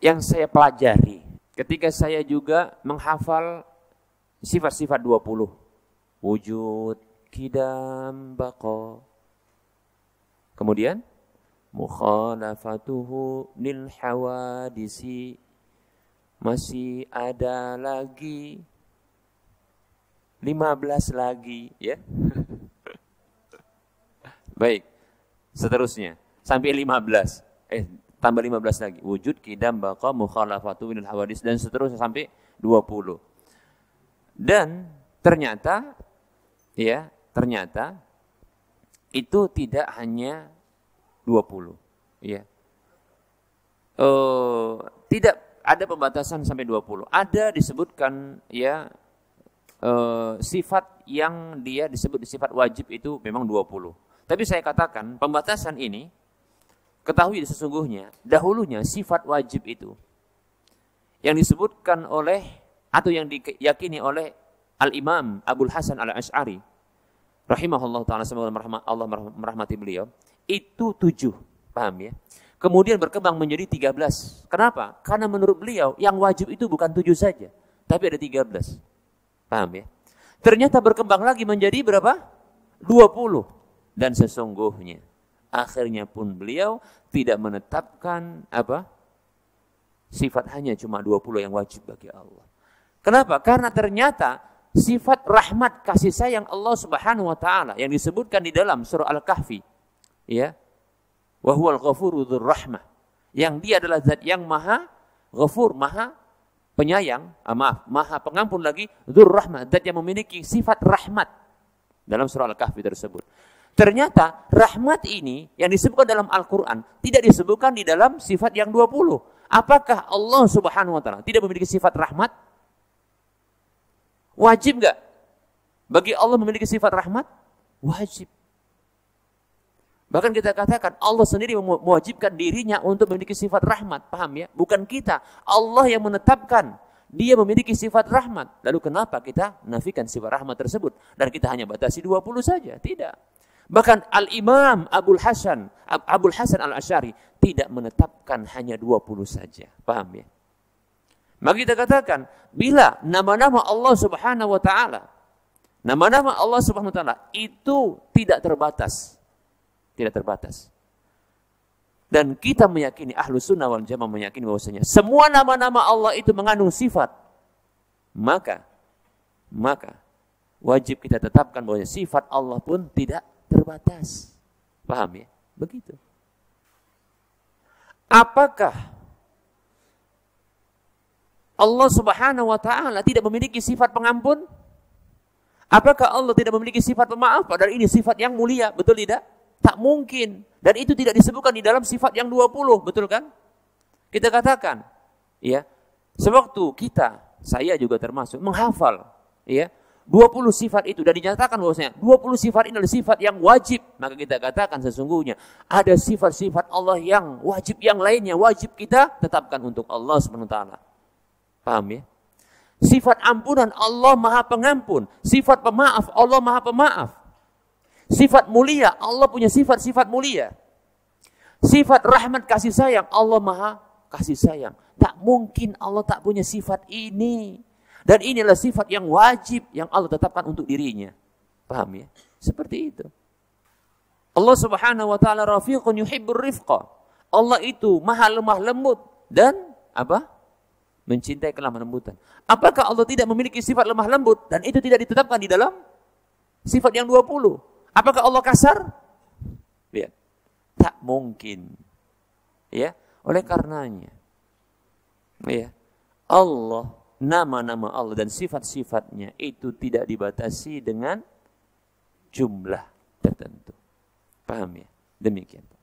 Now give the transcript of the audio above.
yang saya pelajari ketika saya juga menghafal sifat-sifat 20. Wujud, kidam, bako. Kemudian, mukhalafatuhu nil hawadisi. Masih ada lagi 15 lagi ya. Baik. Seterusnya sampai 15. Eh tambah 15 lagi wujud kidam baqa mukhalafatu minal hawadis dan seterusnya sampai 20 dan ternyata ya ternyata itu tidak hanya 20 ya uh, tidak ada pembatasan sampai 20 ada disebutkan ya uh, sifat yang dia disebut sifat wajib itu memang 20 tapi saya katakan pembatasan ini Ketahui sesungguhnya, dahulunya sifat wajib itu yang disebutkan oleh atau yang diyakini oleh Al-Imam abul Hasan Al-Ash'ari rahimahullah ta'ala semoga Allah merahmati beliau itu tujuh, paham ya? Kemudian berkembang menjadi tiga belas. Kenapa? Karena menurut beliau yang wajib itu bukan tujuh saja, tapi ada tiga belas. Paham ya? Ternyata berkembang lagi menjadi berapa? Dua puluh. Dan sesungguhnya Akhirnya pun beliau tidak menetapkan apa? Sifat hanya cuma 20 yang wajib bagi Allah. Kenapa? Karena ternyata sifat rahmat kasih sayang Allah Subhanahu wa taala yang disebutkan di dalam surah Al-Kahfi ya. Wa huwal rahmah. Yang dia adalah zat yang maha ghafur, maha penyayang, ah, maaf, maha pengampun lagi, dzur rahmat, zat yang memiliki sifat rahmat dalam surah Al-Kahfi tersebut. Ternyata rahmat ini yang disebutkan dalam Al-Quran tidak disebutkan di dalam sifat yang 20. Apakah Allah subhanahu wa ta'ala tidak memiliki sifat rahmat? Wajib nggak? Bagi Allah memiliki sifat rahmat? Wajib. Bahkan kita katakan Allah sendiri mewajibkan dirinya untuk memiliki sifat rahmat. Paham ya? Bukan kita. Allah yang menetapkan dia memiliki sifat rahmat. Lalu kenapa kita nafikan sifat rahmat tersebut? Dan kita hanya batasi 20 saja. Tidak. Bahkan Al-Imam Abul Hasan, Abul Hasan Al-Asyari tidak menetapkan hanya 20 saja. Paham ya? Maka kita katakan, bila nama-nama Allah Subhanahu wa taala nama-nama Allah Subhanahu wa taala itu tidak terbatas. Tidak terbatas. Dan kita meyakini ahlu sunnah wal jamaah meyakini bahwasanya semua nama-nama Allah itu mengandung sifat. Maka maka wajib kita tetapkan bahwa sifat Allah pun tidak terbatas. Paham ya? Begitu. Apakah Allah Subhanahu wa taala tidak memiliki sifat pengampun? Apakah Allah tidak memiliki sifat pemaaf? Padahal ini sifat yang mulia, betul tidak? Tak mungkin. Dan itu tidak disebutkan di dalam sifat yang 20, betul kan? Kita katakan, ya, sewaktu kita, saya juga termasuk, menghafal, ya, 20 sifat itu dan dinyatakan bahwasanya 20 sifat ini adalah sifat yang wajib, maka kita katakan sesungguhnya ada sifat-sifat Allah yang wajib yang lainnya wajib kita tetapkan untuk Allah Subhanahu wa taala. Paham ya? Sifat ampunan Allah Maha Pengampun, sifat pemaaf Allah Maha Pemaaf. Sifat mulia Allah punya sifat-sifat mulia. Sifat rahmat kasih sayang Allah Maha kasih sayang. Tak mungkin Allah tak punya sifat ini. Dan inilah sifat yang wajib yang Allah tetapkan untuk dirinya. Paham ya? Seperti itu. Allah Subhanahu wa taala rafiqun yuhibbur rifqa. Allah itu maha lemah lembut dan apa? Mencintai kelemah lembutan. Apakah Allah tidak memiliki sifat lemah lembut dan itu tidak ditetapkan di dalam sifat yang 20? Apakah Allah kasar? Lihat. Ya. Tak mungkin. Ya. Oleh karenanya. Ya. Allah nama-nama Allah dan sifat-sifatnya itu tidak dibatasi dengan jumlah tertentu. Paham ya? Demikian.